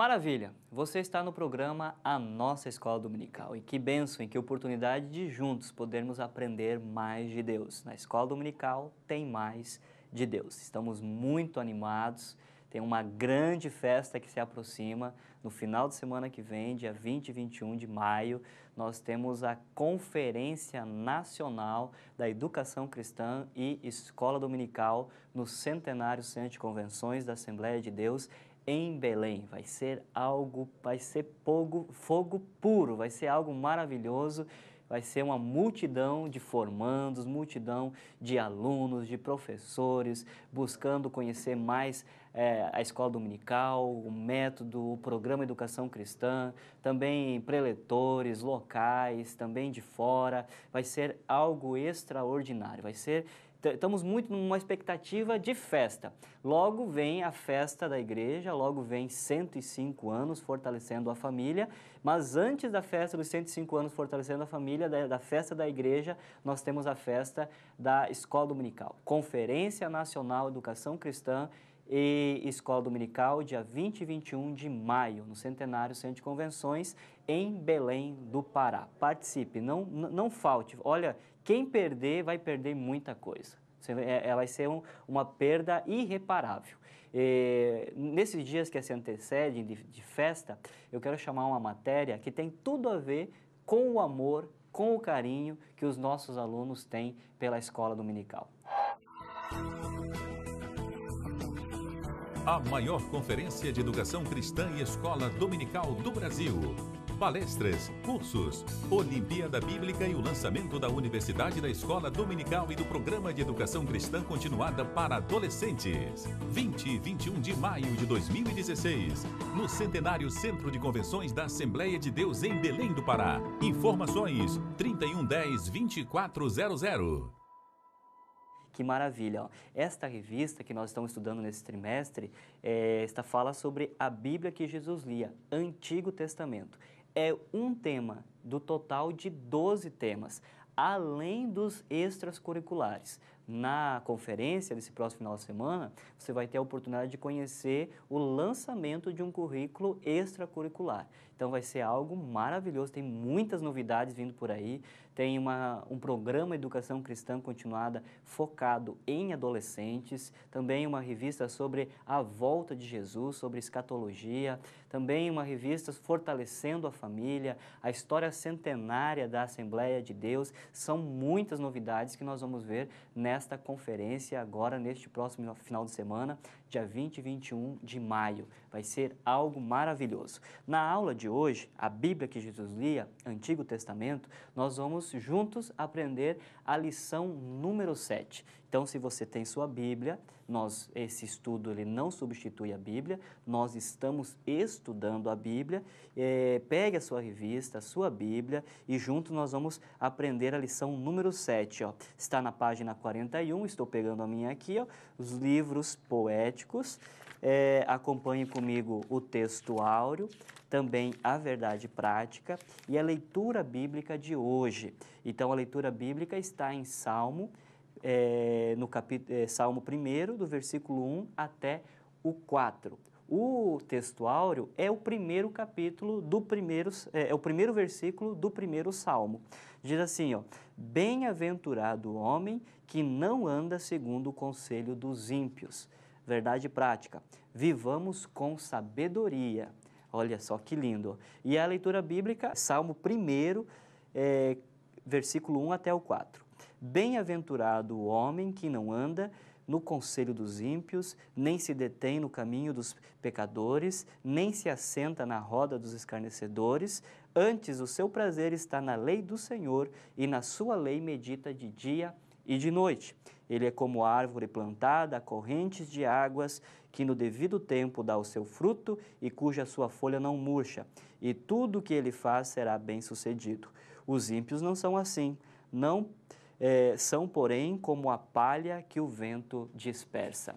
Maravilha! Você está no programa A Nossa Escola Dominical e que benção e que oportunidade de juntos podermos aprender mais de Deus. Na Escola Dominical tem mais de Deus. Estamos muito animados, tem uma grande festa que se aproxima no final de semana que vem, dia 20 e 21 de maio. Nós temos a Conferência Nacional da Educação Cristã e Escola Dominical no Centenário Centro de Convenções da Assembleia de Deus em Belém. Vai ser algo, vai ser fogo, fogo puro, vai ser algo maravilhoso. Vai ser uma multidão de formandos, multidão de alunos, de professores, buscando conhecer mais é, a escola dominical, o método, o programa Educação Cristã, também preletores locais, também de fora. Vai ser algo extraordinário, vai ser estamos muito numa expectativa de festa. Logo vem a festa da igreja, logo vem 105 anos fortalecendo a família, mas antes da festa dos 105 anos fortalecendo a família, da, da festa da igreja, nós temos a festa da Escola Dominical, Conferência Nacional Educação Cristã e Escola Dominical, dia 20 e 21 de maio, no Centenário Centro de Convenções, em Belém do Pará. Participe, não, não falte. Olha, quem perder, vai perder muita coisa. Ela é, é, vai ser um, uma perda irreparável. E, nesses dias que se antecedem de, de festa, eu quero chamar uma matéria que tem tudo a ver com o amor, com o carinho que os nossos alunos têm pela escola dominical. A maior conferência de educação cristã e escola dominical do Brasil palestras, cursos, Olimpíada Bíblica e o lançamento da Universidade da Escola Dominical e do Programa de Educação Cristã Continuada para Adolescentes. 20 e 21 de maio de 2016, no Centenário Centro de Convenções da Assembleia de Deus em Belém do Pará. Informações 3110-2400. Que maravilha! Esta revista que nós estamos estudando nesse trimestre, é, esta fala sobre a Bíblia que Jesus lia, Antigo Testamento é um tema do total de 12 temas, além dos extras curriculares. Na conferência desse próximo final de semana, você vai ter a oportunidade de conhecer o lançamento de um currículo extracurricular. Então vai ser algo maravilhoso, tem muitas novidades vindo por aí, tem uma, um programa Educação Cristã Continuada focado em adolescentes, também uma revista sobre a volta de Jesus, sobre escatologia, também uma revista fortalecendo a família, a história centenária da Assembleia de Deus, são muitas novidades que nós vamos ver nesta conferência agora, neste próximo final de semana dia 20 e 21 de maio. Vai ser algo maravilhoso. Na aula de hoje, a Bíblia que Jesus lia, Antigo Testamento, nós vamos juntos aprender a lição número 7. Então, se você tem sua Bíblia, nós esse estudo ele não substitui a Bíblia, nós estamos estudando a Bíblia. É, pegue a sua revista, a sua Bíblia e junto nós vamos aprender a lição número 7. Ó. Está na página 41, estou pegando a minha aqui, ó, os livros poéticos. É, acompanhe comigo o texto áureo, também a verdade prática e a leitura bíblica de hoje. Então, a leitura bíblica está em Salmo é, no capítulo, é, Salmo 1, do versículo 1 até o 4. O texto áureo é o primeiro capítulo do primeiro, é, é o primeiro versículo do primeiro salmo. Diz assim, ó: Bem-aventurado o homem que não anda segundo o conselho dos ímpios. Verdade prática. Vivamos com sabedoria. Olha só que lindo. E a leitura bíblica, Salmo 1, é, versículo 1 até o 4. Bem-aventurado o homem que não anda no conselho dos ímpios, nem se detém no caminho dos pecadores, nem se assenta na roda dos escarnecedores. Antes, o seu prazer está na lei do Senhor e na sua lei medita de dia e de noite. Ele é como árvore plantada a correntes de águas, que no devido tempo dá o seu fruto e cuja sua folha não murcha, e tudo o que ele faz será bem sucedido. Os ímpios não são assim, não é, são, porém, como a palha que o vento dispersa.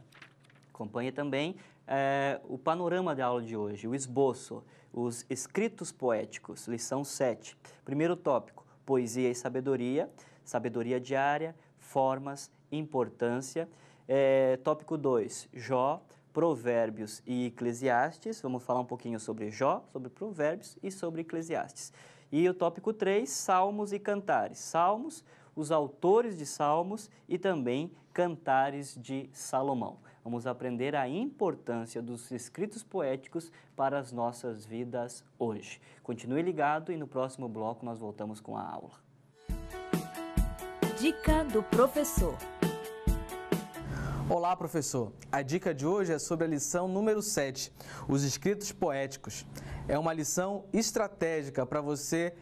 Acompanhe também é, o panorama da aula de hoje, o esboço, os escritos poéticos, lição 7. Primeiro tópico, poesia e sabedoria, sabedoria diária, formas, importância. É, tópico 2, Jó, Provérbios e Eclesiastes. Vamos falar um pouquinho sobre Jó, sobre Provérbios e sobre Eclesiastes. E o tópico 3, Salmos e Cantares. Salmos, os autores de salmos e também cantares de Salomão. Vamos aprender a importância dos escritos poéticos para as nossas vidas hoje. Continue ligado e no próximo bloco nós voltamos com a aula. Dica do professor. Olá, professor. A dica de hoje é sobre a lição número 7, os escritos poéticos. É uma lição estratégica para você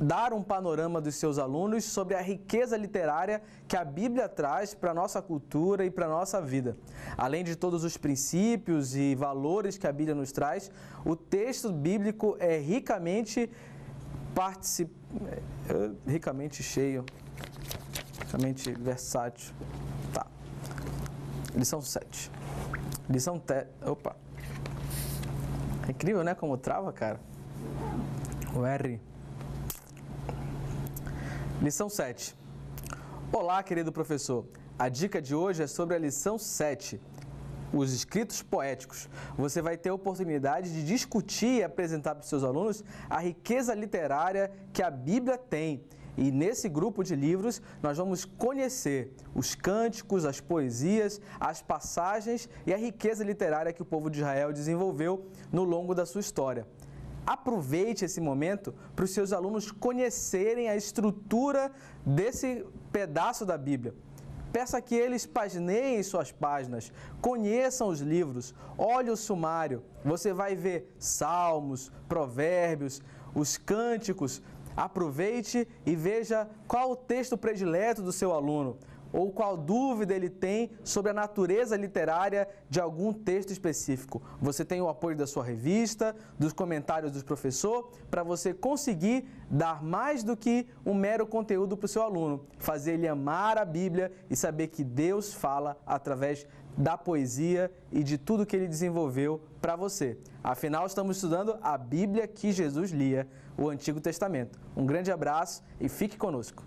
dar um panorama dos seus alunos sobre a riqueza literária que a Bíblia traz para a nossa cultura e para a nossa vida. Além de todos os princípios e valores que a Bíblia nos traz, o texto bíblico é ricamente particip... É, ricamente cheio, ricamente versátil. Tá. Lição 7. Lição te... Opa. É incrível, né, como trava, cara? O R Lição 7. Olá, querido professor. A dica de hoje é sobre a lição 7, os escritos poéticos. Você vai ter a oportunidade de discutir e apresentar para os seus alunos a riqueza literária que a Bíblia tem. E nesse grupo de livros nós vamos conhecer os cânticos, as poesias, as passagens e a riqueza literária que o povo de Israel desenvolveu no longo da sua história. Aproveite esse momento para os seus alunos conhecerem a estrutura desse pedaço da Bíblia. Peça que eles pagineiem suas páginas, conheçam os livros, olhe o sumário. Você vai ver salmos, provérbios, os cânticos. Aproveite e veja qual o texto predileto do seu aluno ou qual dúvida ele tem sobre a natureza literária de algum texto específico. Você tem o apoio da sua revista, dos comentários do professor, para você conseguir dar mais do que um mero conteúdo para o seu aluno, fazer ele amar a Bíblia e saber que Deus fala através da poesia e de tudo que ele desenvolveu para você. Afinal, estamos estudando a Bíblia que Jesus lia, o Antigo Testamento. Um grande abraço e fique conosco.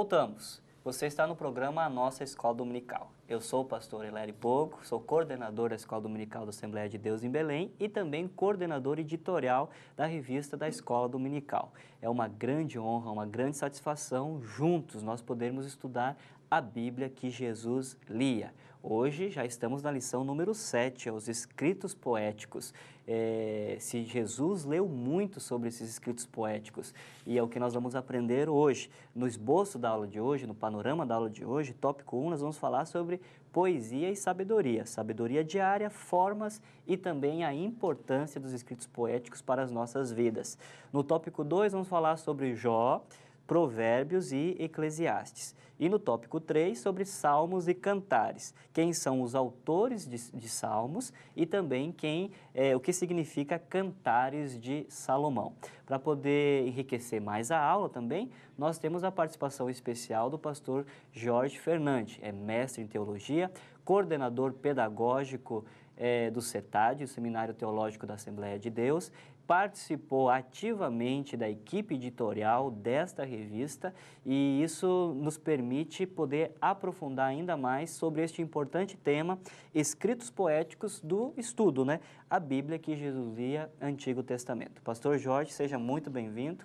Voltamos. Você está no programa A Nossa Escola Dominical. Eu sou o pastor Hilário Bogo, sou coordenador da Escola Dominical da Assembleia de Deus em Belém e também coordenador editorial da revista da Escola Dominical. É uma grande honra, uma grande satisfação juntos nós podermos estudar a Bíblia que Jesus lia. Hoje já estamos na lição número 7, aos escritos poéticos. É, se Jesus leu muito sobre esses escritos poéticos e é o que nós vamos aprender hoje. No esboço da aula de hoje, no panorama da aula de hoje, tópico 1, nós vamos falar sobre poesia e sabedoria, sabedoria diária, formas e também a importância dos escritos poéticos para as nossas vidas. No tópico 2, vamos falar sobre Jó Provérbios e Eclesiastes. E no tópico 3, sobre salmos e cantares, quem são os autores de, de salmos e também quem é, o que significa cantares de Salomão. Para poder enriquecer mais a aula também, nós temos a participação especial do pastor Jorge Fernandes, é mestre em teologia, coordenador pedagógico é, do CETAD, o Seminário Teológico da Assembleia de Deus, participou ativamente da equipe editorial desta revista e isso nos permite poder aprofundar ainda mais sobre este importante tema, escritos poéticos do estudo, né? A Bíblia que Jesus lia, Antigo Testamento. Pastor Jorge, seja muito bem-vindo.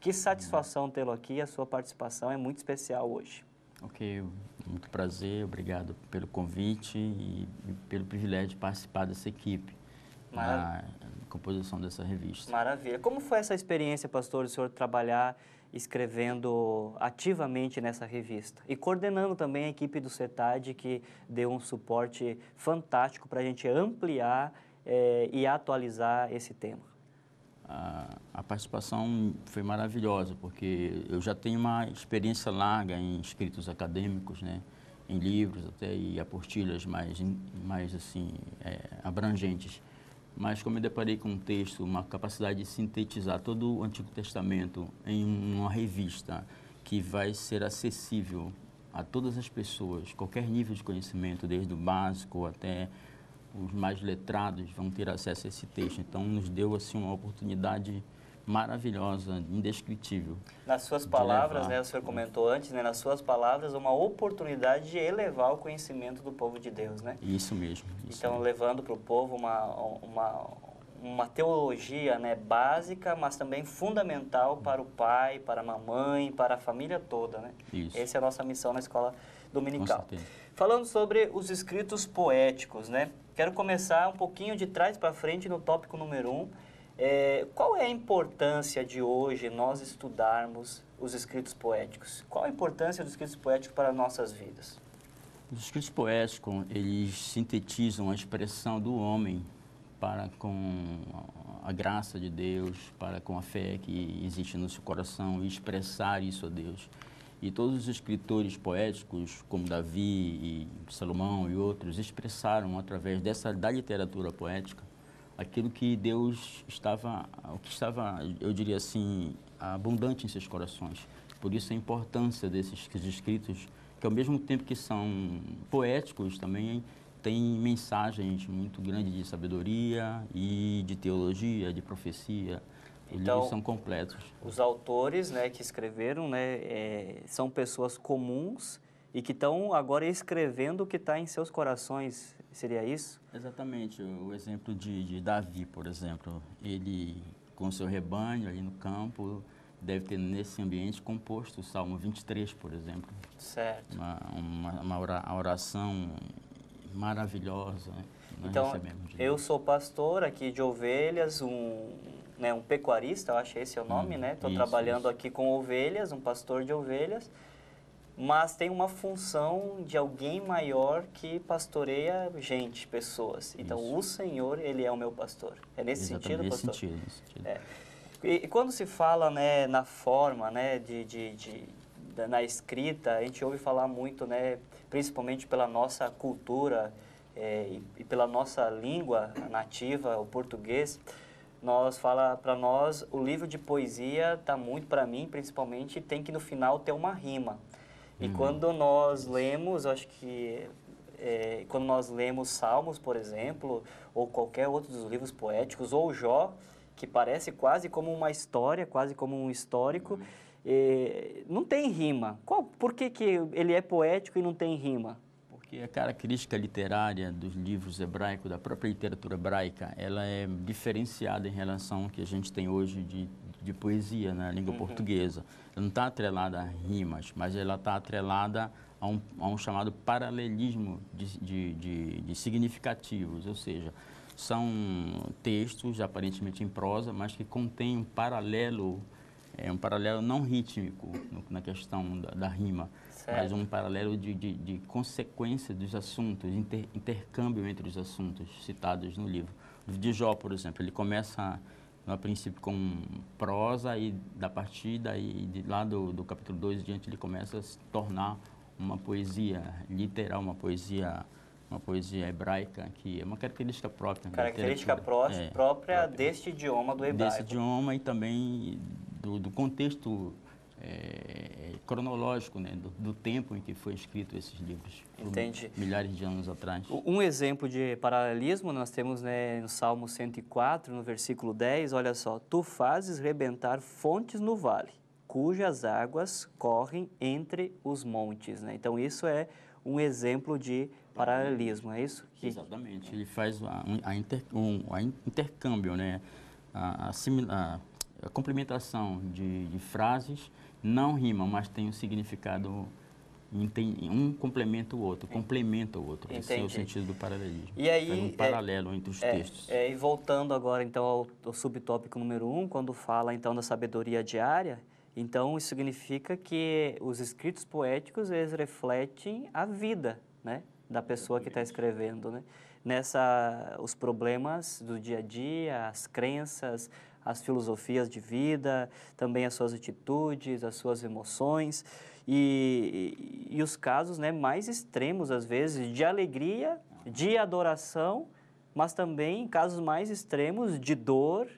Que satisfação tê-lo aqui, a sua participação é muito especial hoje. Ok, muito prazer, obrigado pelo convite e pelo privilégio de participar dessa equipe. Ah, composição dessa revista. Maravilha. Como foi essa experiência, pastor, o senhor trabalhar escrevendo ativamente nessa revista e coordenando também a equipe do CETAD, que deu um suporte fantástico para a gente ampliar eh, e atualizar esse tema? A, a, participação foi maravilhosa, porque eu já tenho uma experiência larga em escritos acadêmicos, né? em livros até e apostilhas mais, mais assim, é, abrangentes mas como eu deparei com um texto, uma capacidade de sintetizar todo o Antigo Testamento em uma revista que vai ser acessível a todas as pessoas, qualquer nível de conhecimento, desde o básico até os mais letrados vão ter acesso a esse texto. Então, nos deu assim uma oportunidade maravilhosa, indescritível. Nas suas palavras, né, o senhor comentou antes, né, nas suas palavras, uma oportunidade de elevar o conhecimento do povo de Deus, né? Isso mesmo. Isso então, mesmo. levando para o povo uma, uma, uma teologia né, básica, mas também fundamental para o pai, para a mamãe, para a família toda, né? Isso. Essa é a nossa missão na escola dominical. Falando sobre os escritos poéticos, né? Quero começar um pouquinho de trás para frente no tópico número 1, um, é, qual é a importância de hoje nós estudarmos os escritos poéticos? Qual a importância dos escritos poéticos para nossas vidas? Os escritos poéticos, eles sintetizam a expressão do homem para com a graça de Deus, para com a fé que existe no seu coração e expressar isso a Deus. E todos os escritores poéticos, como Davi e Salomão e outros, expressaram através dessa da literatura poética aquilo que Deus estava, o que estava, eu diria assim, abundante em seus corações. Por isso a importância desses escritos, que ao mesmo tempo que são poéticos também, têm mensagens muito grandes de sabedoria e de teologia, de profecia. Então, Eles são completos. Os autores né, que escreveram né, é, são pessoas comuns e que estão agora escrevendo o que está em seus corações. Seria isso? Exatamente. O exemplo de, de Davi, por exemplo. Ele, com seu rebanho ali no campo, deve ter nesse ambiente composto o Salmo 23, por exemplo. Certo. Uma, uma, uma oração maravilhosa. Né? Então, eu sou pastor aqui de ovelhas, um, né, um pecuarista, eu acho esse é o nome, hum, né? Estou trabalhando isso. aqui com ovelhas, um pastor de ovelhas mas tem uma função de alguém maior que pastoreia gente, pessoas. Então, isso. o Senhor, ele é o meu pastor. É nesse Exatamente, sentido, pastor? Sentido, nesse sentido. É. E, e, quando se fala né, na forma, né, de, de, de, de, na escrita, a gente ouve falar muito, né, principalmente pela nossa cultura é, e, e, pela nossa língua nativa, o português, nós fala para nós o livro de poesia tá muito para mim principalmente tem que no final ter uma rima e uhum. quando nós lemos, acho que é, quando nós lemos Salmos, por exemplo, ou qualquer outro dos livros poéticos, ou Jó, que parece quase como uma história, quase como um histórico, uhum. é, não tem rima. Qual, por que, que ele é poético e não tem rima? Porque a característica literária dos livros hebraicos, da própria literatura hebraica, ela é diferenciada em relação ao que a gente tem hoje de de poesia na né, língua uhum. portuguesa. Ela não está atrelada a rimas, mas ela está atrelada a um, a um, chamado paralelismo de, de, de, de significativos, ou seja, são textos aparentemente em prosa, mas que contêm um paralelo é um paralelo não rítmico no, na questão da, da rima, certo. mas um paralelo de, de, de, consequência dos assuntos, inter, intercâmbio entre os assuntos citados no livro. O Dijó, por exemplo, ele começa a princípio com prosa e da partida e de lá do, do capítulo 2 diante ele começa a se tornar uma poesia literal, uma poesia uma poesia hebraica que é uma característica própria. Né? Característica pró é, própria, própria, deste idioma do hebraico. Desse idioma e também do, do contexto é, é, cronológico né, do, do, tempo em que foi escrito esses livros, Entendi. milhares de anos atrás. Um exemplo de paralelismo nós temos né, no Salmo 104, no versículo 10, olha só, Tu fazes rebentar fontes no vale, cujas águas correm entre os montes. Né? Então, isso é um exemplo de paralelismo, é isso? Que... Exatamente, ele faz a, a, inter, um, a intercâmbio, né? a, a, a a complementação de, de frases não rimam, mas tem um significado um complementa o outro, complementa o outro. Entendi. Esse é o sentido do paralelismo. E aí, Faz um é, paralelo é, entre os é, textos. É, e voltando agora então ao, ao, subtópico número um, quando fala então da sabedoria diária, então isso significa que os escritos poéticos eles refletem a vida, né, da pessoa que está escrevendo, né? Nessa os problemas do dia a dia, as crenças, as filosofias de vida, também as suas atitudes, as suas emoções e, e, os casos né, mais extremos, às vezes, de alegria, de adoração, mas também casos mais extremos de dor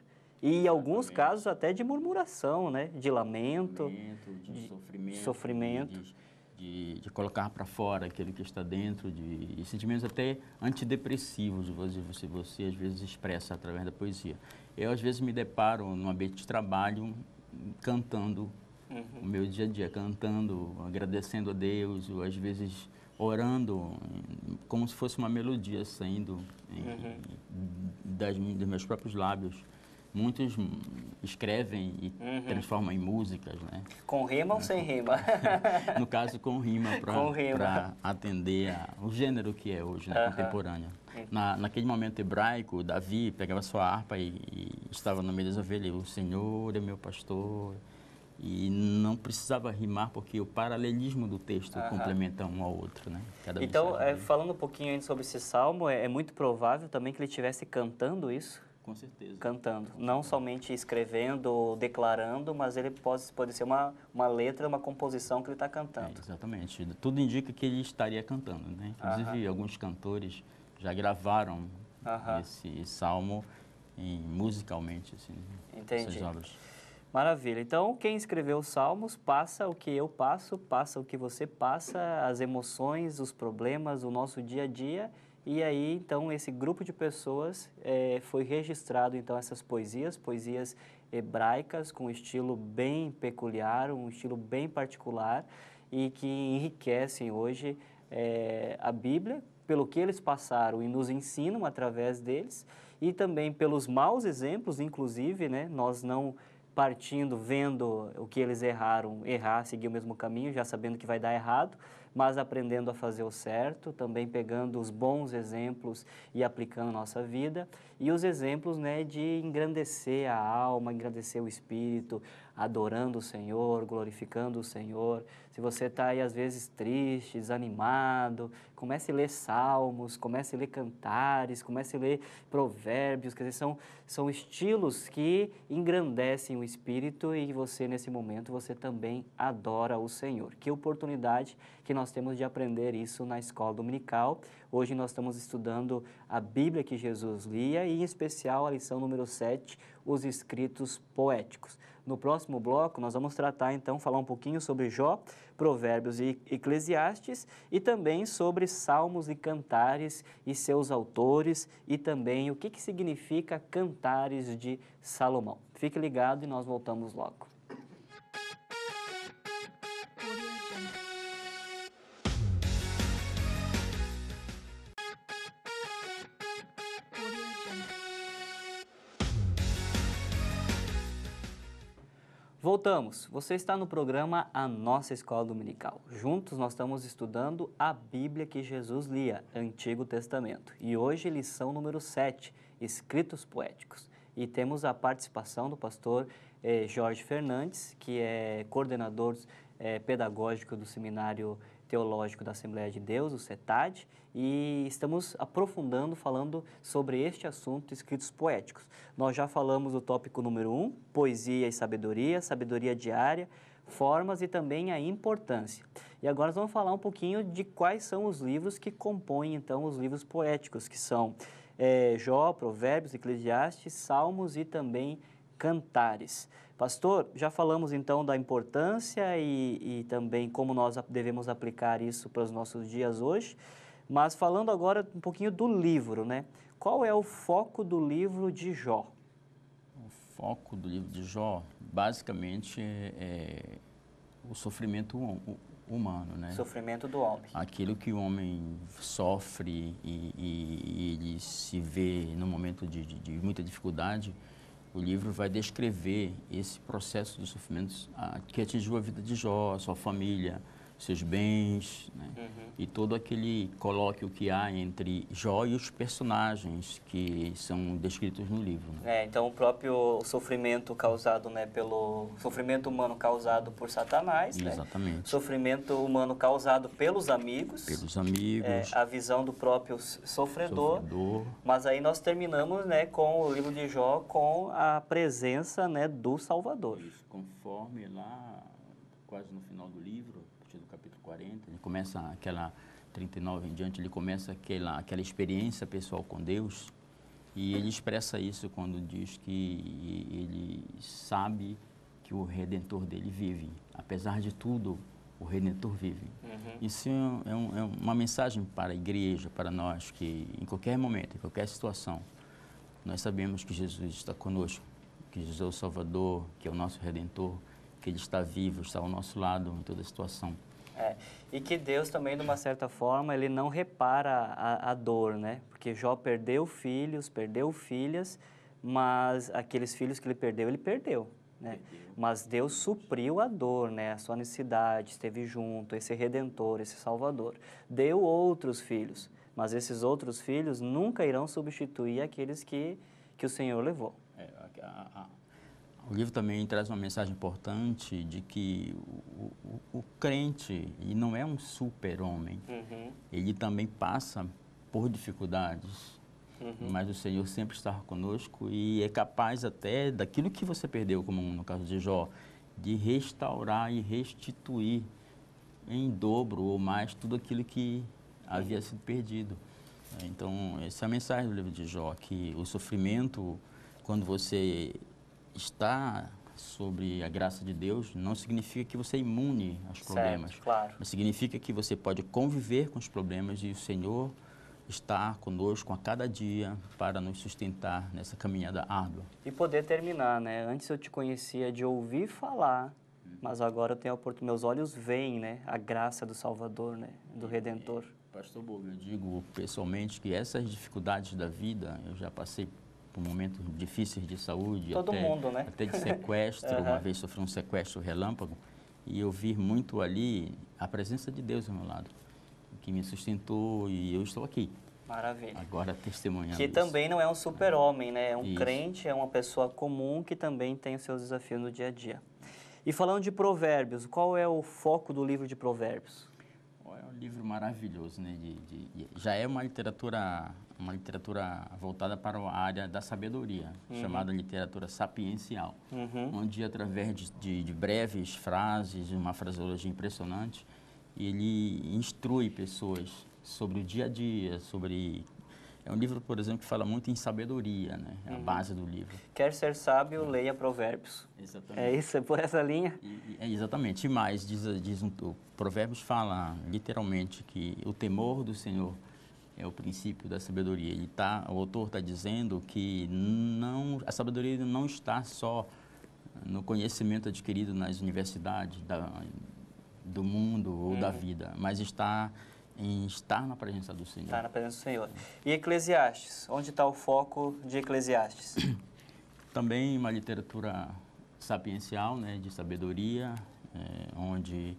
e em alguns casos até de murmuração, né? de lamento, lamento de, de, sofrimento, sofrimento. De de, de colocar para fora aquilo que está dentro, de, de sentimentos até antidepressivos, você, você, você às vezes expressa através da poesia. Eu às vezes me deparo no ambiente de trabalho cantando uhum. o meu dia a dia, cantando, agradecendo a Deus, ou às vezes orando como se fosse uma melodia saindo uhum. das, dos meus próprios lábios muitos escrevem e uhum. transformam em músicas, né? Com rima ou sem rima? no caso, com rima, para atender a, o gênero que é hoje, né? uhum. contemporâneo. Na, naquele momento hebraico, Davi pegava sua harpa e, e estava no meio das ovelhas, o Senhor é meu pastor, e não precisava rimar porque o paralelismo do texto complementa um ao outro, né? Cada então, é, falando um pouquinho sobre esse salmo, é, é muito provável também que ele estivesse cantando isso? Com certeza. Cantando. Não somente escrevendo ou declarando, mas ele pode, pode ser uma, uma letra, uma composição que ele está cantando. É, exatamente. Tudo indica que ele estaria cantando, né? Inclusive, Aham. alguns cantores já gravaram Aham. esse salmo em, musicalmente, assim. Né? Entendi. Maravilha. Então, quem escreveu os salmos passa o que eu passo, passa o que você passa, as emoções, os problemas, o nosso dia a dia e aí, então, esse grupo de pessoas é, foi registrado, então, essas poesias, poesias hebraicas com um estilo bem peculiar, um estilo bem particular e que enriquecem hoje é, a Bíblia, pelo que eles passaram e nos ensinam através deles e também pelos maus exemplos, inclusive, né, nós não partindo, vendo o que eles erraram, errar, seguir o mesmo caminho, já sabendo que vai dar errado, mas aprendendo a fazer o certo, também pegando os bons exemplos e aplicando na nossa vida, e os exemplos né, de engrandecer a alma, engrandecer o espírito, adorando o Senhor, glorificando o Senhor. Se você está aí às vezes triste, desanimado, comece a ler salmos, comece a ler cantares, comece a ler provérbios, quer dizer, são, são estilos que engrandecem o espírito e você nesse momento você também adora o Senhor. Que oportunidade que nós temos de aprender isso na escola dominical. Hoje nós estamos estudando a Bíblia que Jesus lia e em especial a lição número 7, os escritos poéticos. No próximo bloco, nós vamos tratar, então, falar um pouquinho sobre Jó, Provérbios e Eclesiastes e também sobre Salmos e Cantares e seus autores e também o que, que significa Cantares de Salomão. Fique ligado e nós voltamos logo. Voltamos. Você está no programa A Nossa Escola Dominical. Juntos nós estamos estudando a Bíblia que Jesus lia, Antigo Testamento. E hoje lição número 7, Escritos Poéticos. E temos a participação do pastor eh, Jorge Fernandes, que é coordenador eh, pedagógico do seminário Teológico da Assembleia de Deus, o CETAD, e estamos aprofundando falando sobre este assunto, escritos poéticos. Nós já falamos do tópico número 1, um, poesia e sabedoria, sabedoria diária, formas e também a importância. E agora nós vamos falar um pouquinho de quais são os livros que compõem então os livros poéticos, que são é, Jó, Provérbios, Eclesiastes, Salmos e também Cantares. Pastor, já falamos então da importância e, e também como nós devemos aplicar isso para os nossos dias hoje, mas falando agora um pouquinho do livro, né? Qual é o foco do livro de Jó? O foco do livro de Jó, basicamente, é, é o sofrimento hum, humano, né? Sofrimento do homem. Aquilo que o homem sofre e, e, e ele se vê no momento de, de, de muita dificuldade, o livro vai descrever esse processo dos sofrimentos ah, que atingiu a vida de Jó, sua família, seus bens, né? uhum. e todo aquele colóquio que há entre Jó e os personagens que são descritos no livro. Né? É, então o próprio sofrimento causado, né, pelo sofrimento humano causado por Satanás, né? Exatamente. Né? sofrimento humano causado pelos amigos, pelos amigos, é, a visão do próprio sofredor, sofredor, Mas aí nós terminamos, né, com o livro de Jó com a presença, né, do Salvador. Isso, conforme lá quase no final do livro 40, ele começa aquela 39 em diante, ele começa aquela aquela experiência pessoal com Deus e ele expressa isso quando diz que ele sabe que o Redentor dele vive, apesar de tudo, o Redentor vive. Uhum. Isso é, é, um, é, uma mensagem para a igreja, para nós, que em qualquer momento, em qualquer situação, nós sabemos que Jesus está conosco, que Jesus é o Salvador, que é o nosso Redentor, que Ele está vivo, está ao nosso lado em toda situação. É. E que Deus também, de uma certa forma, ele não repara a, a dor, né? Porque Jó perdeu filhos, perdeu filhas, mas aqueles filhos que ele perdeu, ele perdeu. Né? Mas Deus supriu a dor, né? a sua necessidade, esteve junto, esse redentor, esse salvador. Deu outros filhos, mas esses outros filhos nunca irão substituir aqueles que, que o Senhor levou. É, a, a, o livro também traz uma mensagem importante de que o, o, o crente ele não é um super-homem. Uhum. Ele também passa por dificuldades. Uhum. Mas o Senhor sempre está conosco e é capaz até daquilo que você perdeu, como no caso de Jó, de restaurar e restituir em dobro ou mais tudo aquilo que havia sido perdido. Então, essa é a mensagem do livro de Jó, que o sofrimento, quando você estar sobre a graça de Deus não significa que você é imune aos problemas. Certo, claro. Mas significa que você pode conviver com os problemas e o Senhor está conosco a cada dia para nos sustentar nessa caminhada árdua. E poder terminar, né? Antes eu te conhecia de ouvir falar, mas agora eu tenho a oportunidade, meus olhos veem, né? A graça do Salvador, né? Do Redentor. Pastor Bob, eu digo pessoalmente que essas dificuldades da vida eu já passei por momentos difíceis de saúde. Todo até, mundo, né? Até de sequestro, uhum. uma vez sofri um sequestro relâmpago. E eu vi muito ali a presença de Deus ao meu lado, que me sustentou e eu estou aqui. Maravilha. Agora testemunhando. Que isso. também não é um super-homem, né? É um isso. crente, é uma pessoa comum que também tem os seus desafios no dia a dia. E falando de Provérbios, qual é o foco do livro de Provérbios? É um livro maravilhoso, né? De, de, já é uma literatura uma literatura voltada para a área da sabedoria, uhum. chamada literatura sapiencial, uhum. onde através de, de, de breves frases, uma fraseologia impressionante, ele instrui pessoas sobre o dia a dia, sobre é um livro, por exemplo, que fala muito em sabedoria, né? É a uhum. base do livro. Quer ser sábio, é. leia Provérbios. Exatamente. É isso, é por essa linha? E, é exatamente. E mais, diz, diz um, o Provérbios fala literalmente que o temor do Senhor é o princípio da sabedoria. Ele tá, o autor está dizendo que não, a sabedoria não está só no conhecimento adquirido nas universidades da, do mundo ou da uhum. vida, mas está em estar na presença do Senhor. Estar na presença do Senhor. E Eclesiastes, onde está o foco de Eclesiastes? Também uma literatura sapiencial, né, de sabedoria, é, onde,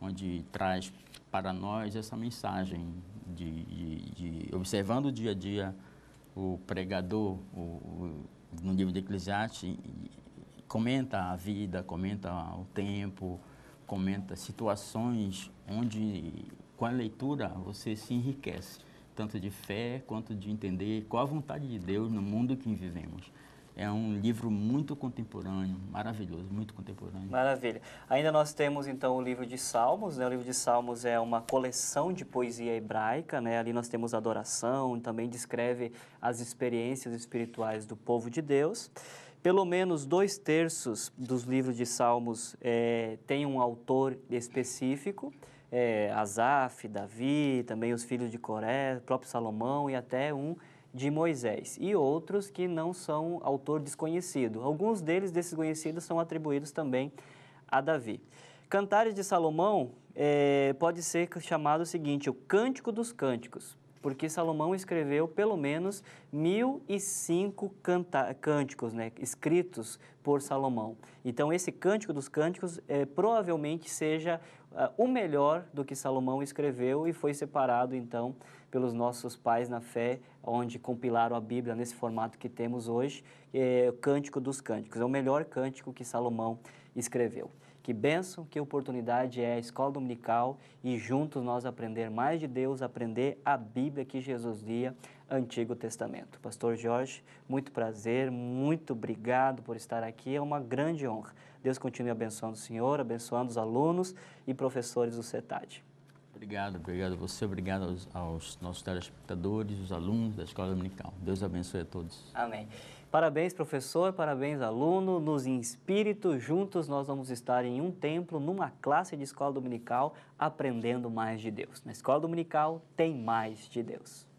onde traz para nós essa mensagem de, de, de, observando o dia a dia o pregador, o, o, no livro de Eclesiastes, comenta a vida, comenta o tempo, comenta situações onde, com a leitura, você se enriquece, tanto de fé quanto de entender qual a vontade de Deus no mundo que vivemos. É um livro muito contemporâneo, maravilhoso, muito contemporâneo. Maravilha. Ainda nós temos então o livro de Salmos, né? O livro de Salmos é uma coleção de poesia hebraica, né? Ali nós temos adoração, também descreve as experiências espirituais do povo de Deus. Pelo menos dois terços dos livros de Salmos é, têm um autor específico, é, Asaf, Davi, também os filhos de Coré, próprio Salomão e até um de Moisés e outros que não são autor desconhecido. Alguns deles, desses conhecidos são atribuídos também a Davi. Cantares de Salomão é, pode ser chamado o seguinte, o Cântico dos Cânticos, porque Salomão escreveu pelo menos 1005 cânticos né, escritos por Salomão. Então, esse Cântico dos Cânticos é, provavelmente seja uh, o melhor do que Salomão escreveu e foi separado, então, pelos nossos pais na fé, onde compilaram a Bíblia nesse formato que temos hoje, é o Cântico dos Cânticos, é o melhor cântico que Salomão escreveu. Que bênção, que oportunidade é a escola dominical e juntos nós aprender mais de Deus, aprender a Bíblia que Jesus lia, Antigo Testamento. Pastor Jorge, muito prazer, muito obrigado por estar aqui, é uma grande honra. Deus continue abençoando o senhor, abençoando os alunos e professores do CETAD. Obrigado, obrigado a você, obrigado aos, aos nossos telespectadores, os alunos da Escola Dominical. Deus abençoe a todos. Amém. Parabéns, professor, parabéns, aluno. Nos Espírito, juntos nós vamos estar em um templo, numa classe de escola dominical, aprendendo mais de Deus. Na escola dominical tem mais de Deus.